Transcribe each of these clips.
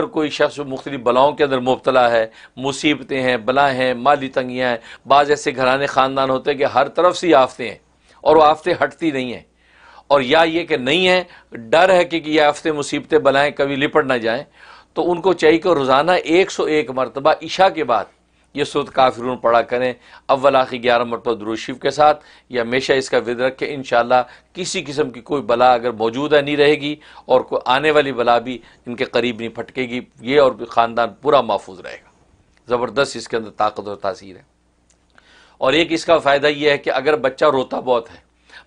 अगर कोई शख्स मुख्तलि बलाओं के अंदर मुबतला है मुसीबतें हैं बला हैं माली तंगियाँ हैं बाज़ ऐसे घराने ख़ानदान होते हैं कि हर तरफ से आफतें हैं और वह आफ्ते हटती नहीं हैं और या ये कि नहीं है डर है कि, कि ये आफतें मुसीबतें बलाएँ कभी लिपट ना जाएँ तो उनको चाहिए कि रोज़ाना एक सौ एक मरतबा इशा के बाद ये सुद काफिरून पढ़ा करें अव्वल आखिर ग्यारह मरतबा दुरुशीफ के साथ या हमेशा इसका विद रखें इन किसी किस्म की कोई बला अगर मौजूद है नहीं रहेगी और कोई आने वाली बला भी इनके करीब नहीं फटकेगी ये और भी ख़ानदान पूरा महफूज रहेगा ज़बरदस्त इसके अंदर ताकत और तासीर है और एक इसका फ़ायदा यह है कि अगर बच्चा रोता बहुत है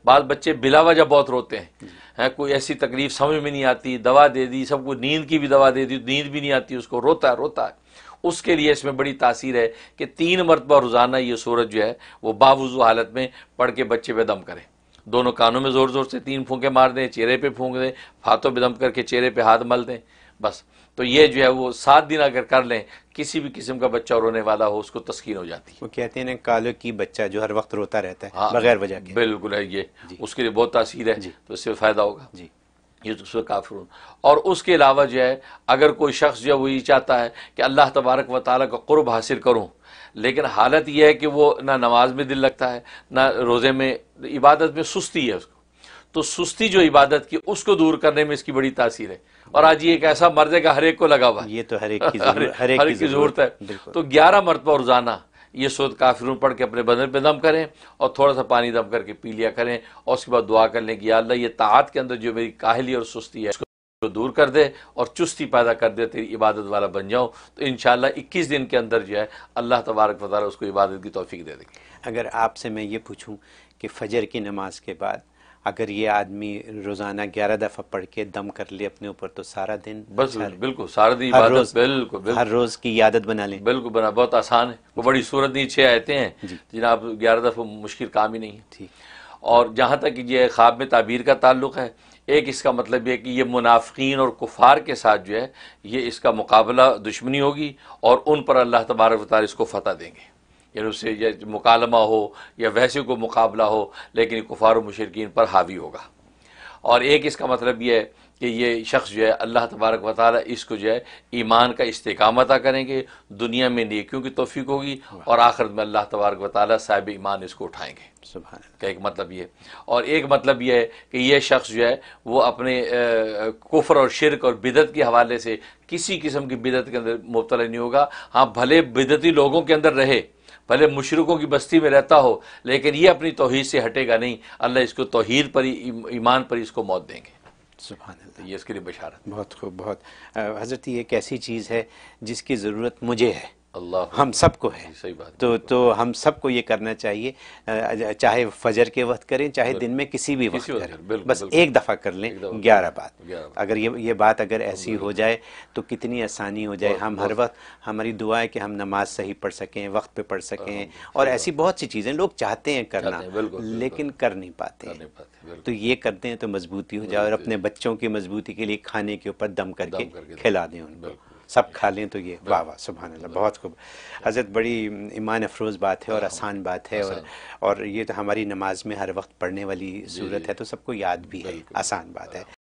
बाद बच्चे बिला वजह बहुत रोते हैं हैं कोई ऐसी तकलीफ समझ में नहीं आती दवा दे दी सबको नींद की भी दवा दे दी नींद भी नहीं आती उसको रोता है रोता है उसके लिए इसमें बड़ी तासीर है कि तीन मरतबा रोज़ाना ये सूरज जो है वो बावजू हालत में पढ़ के बच्चे पे दम करें दोनों कानों में ज़ोर ज़ोर से तीन फूंके मार दें चेहरे पे फूंक दें हाथों पे दम करके चेहरे पे हाथ मल दें बस तो ये जो है वो सात दिन अगर कर लें किसी भी किस्म का बच्चा रोने वाला हो उसको तस्कीन हो जाती है वो कहते हैं ना काले की बच्चा जो हर वक्त रोता रहता है हाँ, बगैर वजह के बिल्कुल है ये उसके लिए बहुत तासीर है तो इससे फ़ायदा होगा जी ये तो काफिर और उसके अलावा जो है अगर कोई शख्स जो है वो ये चाहता है कि अल्लाह तबारक व ताली का क़ुरब हासिल करूँ लेकिन हालत यह है कि वो ना नमाज में दिल लगता है ना रोज़े में इबादत में सुस्ती है उसको तो सुस्ती जो इबादत की उसको दूर करने में इसकी बड़ी तासीर है और आज ये एक ऐसा मर्ज है कि हर एक को लगा हुआ ये तो हर एक की हर एक की ज़रूरत है तो ग्यारह मरतबा रोज़ाना ये सूरत काफिर पढ़ के अपने बदन पे दम करें और थोड़ा सा पानी दम करके पी लिया करें और उसके बाद दुआ कर लें कि अल्लाह ये ताहत के अंदर जो मेरी काहली और सुस्ती है उसको दूर कर दे और चुस्ती पैदा कर दे तेरी इबादत वाला बन जाओ तो इन इक्कीस दिन के अंदर जो है अल्लाह तबारक वाली उसको इबादत की तोफ़ी दे देंगे अगर आपसे मैं ये पूछूँ कि फ़जर की नमाज के बाद अगर ये आदमी रोजाना ग्यारह दफा पढ़ के दम कर ले अपने ऊपर तो सारा दिन बस अच्छा बिल्कुल सारा दिन हर रोज बिल्कुल, बिल्कुल हर रोज की आदत बना ले बिल्कुल बना बहुत आसान है वो बड़ी सूरत नहीं छह आते हैं जिनाब ग्यारह दफा मुश्किल काम ही नहीं है और जहाँ तक ये ख्वाब में ताबीर का ताल्लुक है एक इसका मतलब यह कि ये मुनाफीन और कुफार के साथ जो है ये इसका मुकाबला दुश्मनी होगी और उन पर अल्लाह तबारक इसको फतह देंगे या उससे मुकालमा हो या वैसे को मुकाबला हो लेकिन कुफार मुशरकिन पर हावी होगा और एक इसका मतलब यह है कि ये शख्स जो है अल्लाह तबारक व इसको जो है ईमान का इस्तेकाम अता करेंगे दुनिया में नेकियों की तोफ़ी होगी और आखिर में अल्लाह तबारक व ताली साहिब ईमान इसको सुबह का एक मतलब ये और एक मतलब ये है कि यह शख्स जो है वो अपने कुफर और शिरक और बिदत के हवाले से किसी किस्म की बिदत के अंदर मुबतला नहीं होगा हाँ भले बिदती लोगों के अंदर रहे भले मुशरकों की बस्ती में रहता हो लेकिन ये अपनी तोहद से हटेगा नहीं अल्लाह इसको तोहद पर ही ईमान पर इसको मौत देंगे सुबह तो ये इसके लिए बशारत बहुत खूब बहुत हज़रत ये एक ऐसी चीज़ है जिसकी ज़रूरत मुझे है अल्लाह हम सबको है सही बात तो तो हम सबको ये करना चाहिए चाहे फजर के वक्त करें चाहे दिन में किसी भी वक्त करें बस एक दफ़ा कर लें ग्यारह बात अगर ये ये बात अगर ऐसी हो जाए तो कितनी आसानी हो जाए हम हर वक्त हमारी दुआ है कि हम नमाज सही पढ़ सकें वक्त पे पढ़ सकें हाँ, हाँ, और ऐसी बहुत सी चीज़ें लोग चाहते हैं करना लेकिन कर नहीं पाते तो ये करते हैं तो मजबूती हो जाए और अपने बच्चों की मजबूती के लिए खाने के ऊपर दम करके खिला दें उनको सब खा लें तो ये वाह वाह सुबह बहुत खूब हज़रत बड़ी ईमान अफरोज़ बात है और हाँ। आसान बात है और और ये तो हमारी नमाज में हर वक्त पढ़ने वाली सूरत है तो सबको याद भी है आसान बात है